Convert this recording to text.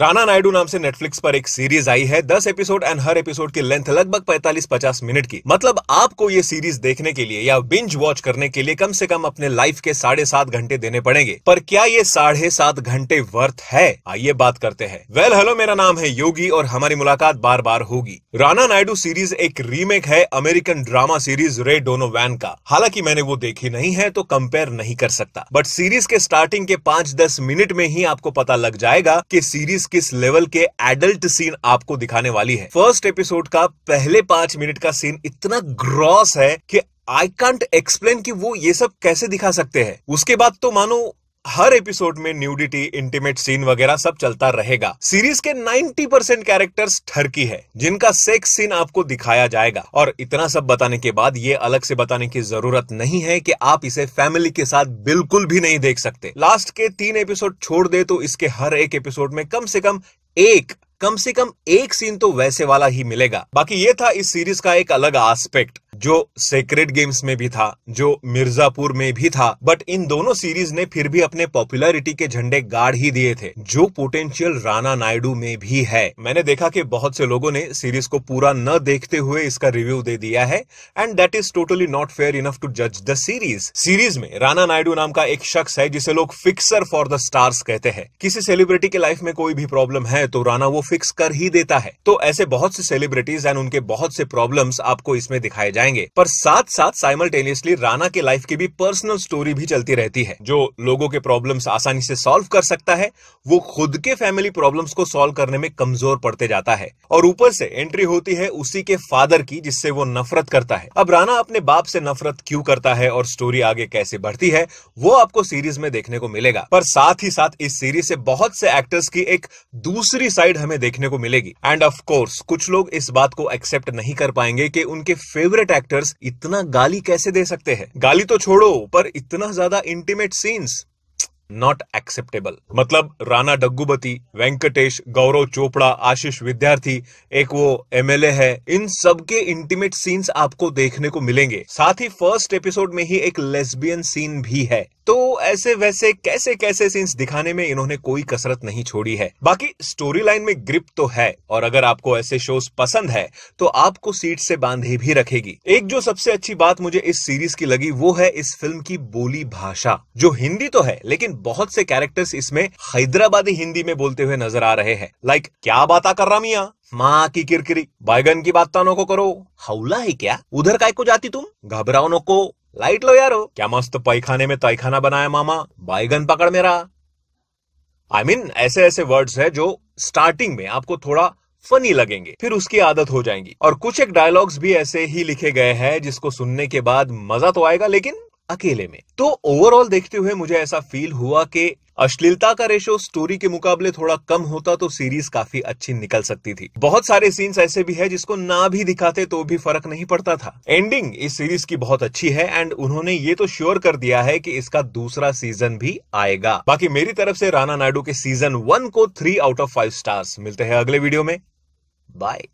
राणा नायडू नाम से नेटफ्लिक्स पर एक सीरीज आई है दस एपिसोड एंड हर एपिसोड की लेंथ लगभग 45-50 मिनट की मतलब आपको ये सीरीज देखने के लिए या बिंज वॉच करने के लिए कम से कम अपने लाइफ के साढ़े सात घंटे देने पड़ेंगे पर क्या ये साढ़े सात घंटे वर्थ है आइए बात करते हैं वेल हेलो मेरा नाम है योगी और हमारी मुलाकात बार बार होगी राणा नायडू सीरीज एक रीमेक है American drama series Ray Donovan का हालांकि मैंने वो देखी नहीं है तो कंपेयर नहीं कर सकता बट सीरीज के स्टार्टिंग के पांच दस मिनट में ही आपको पता लग जाएगा की सीरीज सीरीज किस लेवल के एडल्ट सीन आपको दिखाने वाली है फर्स्ट एपिसोड का पहले पांच मिनट का सीन इतना ग्रॉस है कि आई कांट एक्सप्लेन कि वो ये सब कैसे दिखा सकते हैं उसके बाद तो मानो हर एपिसोड में न्यूडिटी इंटीमेट सीन वगैरह सब चलता रहेगा सीरीज के 90 परसेंट कैरेक्टर्स ठरकी है जिनका सेक्स सीन आपको दिखाया जाएगा और इतना सब बताने के बाद ये अलग से बताने की जरूरत नहीं है कि आप इसे फैमिली के साथ बिल्कुल भी नहीं देख सकते लास्ट के तीन एपिसोड छोड़ दे तो इसके हर एक एपिसोड में कम से कम एक कम से कम एक सीन तो वैसे वाला ही मिलेगा बाकी ये था इस सीरीज का एक अलग एस्पेक्ट जो सेक्रेट गेम्स में भी था जो मिर्जापुर में भी था बट इन दोनों सीरीज ने फिर भी अपने पॉपुलैरिटी के झंडे गाड़ ही दिए थे जो पोटेंशियल राणा नायडू में भी है मैंने देखा कि बहुत से लोगों ने सीरीज को पूरा न देखते हुए इसका रिव्यू दे दिया है and that is totally not fair enough to जज द सीरीज सीरीज में राणा नायडू नाम का एक शख्स है जिसे लोग फिक्सर फॉर द स्टार्स कहते हैं किसी सेलिब्रिटी के लाइफ में कोई भी प्रॉब्लम है तो राणा वो फिक्स कर ही देता है तो ऐसे बहुत से सेलिब्रिटीज एंड उनके बहुत से प्रॉब्लम्स आपको इसमें दिखाए जाए जाएंगे पर साथ साथ साइमल्टेनियसली राणा के लाइफ की भी पर्सनल स्टोरी भी चलती रहती है जो लोगों के प्रॉब्लम्स आसानी से सॉल्व कर सकता है वो खुद के फैमिली प्रॉब्लम्स को सॉल्व करने में कमजोर पड़ते जाता है और ऊपर से एंट्री होती है उसी के फादर की जिससे वो नफरत करता है अब राणा अपने बाप से नफरत क्यों करता है और स्टोरी आगे कैसे बढ़ती है वो आपको सीरीज में देखने को मिलेगा पर साथ ही साथ इस सीरीज से बहुत से एक्टर्स की एक दूसरी साइड हमें देखने को मिलेगी एंड ऑफ कोर्स कुछ लोग इस बात को एक्सेप्ट नहीं कर पाएंगे कि उनके फेवरेट एक्टर्स इतना गाली कैसे दे सकते हैं गाली तो छोड़ो पर इतना ज्यादा इंटीमेट सीन्स नॉट एक्सेप्टेबल मतलब राणा डग्गुबती वेंकटेश गौरव चोपड़ा आशीष विद्यार्थी एक वो एमएलए है इन सब के इंटीमेट सीन्स आपको देखने को मिलेंगे साथ ही फर्स्ट एपिसोड में ही एक लेस्बियन सीन भी है तो ऐसे वैसे कैसे कैसे सीन्स दिखाने में इन्होंने कोई कसरत नहीं छोड़ी है बाकी स्टोरी लाइन में ग्रिप तो है और अगर आपको ऐसे शोज पसंद है तो आपको सीट से बांधे भी रखेगी एक जो सबसे अच्छी बात मुझे इस सीरीज की लगी वो है इस फिल्म की बोली भाषा जो हिंदी तो है लेकिन बहुत से कैरेक्टर्स इसमें हैदराबादी हिंदी में बोलते हुए नजर आ रहे हैं लाइक क्या बात कर रहा मिया माँ की किरकिरी बैगन की बात तानों को करो हौला है क्या उधर काय को जाती तुम घबराओ को लाइट लो यारो क्या मस्त पैखाने में तयखाना बनाया मामा बाइगन पकड़ मेरा आई I मीन mean, ऐसे ऐसे वर्ड्स है जो स्टार्टिंग में आपको थोड़ा फनी लगेंगे फिर उसकी आदत हो जाएंगी और कुछ एक डायलॉग्स भी ऐसे ही लिखे गए हैं जिसको सुनने के बाद मजा तो आएगा लेकिन अकेले में तो ओवरऑल देखते हुए मुझे ऐसा फील हुआ कि अश्लीलता का रेशो स्टोरी के मुकाबले थोड़ा कम होता तो सीरीज काफी अच्छी निकल सकती थी बहुत सारे सीन्स ऐसे भी है जिसको ना भी दिखाते तो भी फर्क नहीं पड़ता था एंडिंग इस सीरीज की बहुत अच्छी है एंड उन्होंने ये तो श्योर कर दिया है कि इसका दूसरा सीजन भी आएगा बाकी मेरी तरफ से राणा नायडू के सीजन वन को three out of five stars मिलते हैं अगले वीडियो में बाय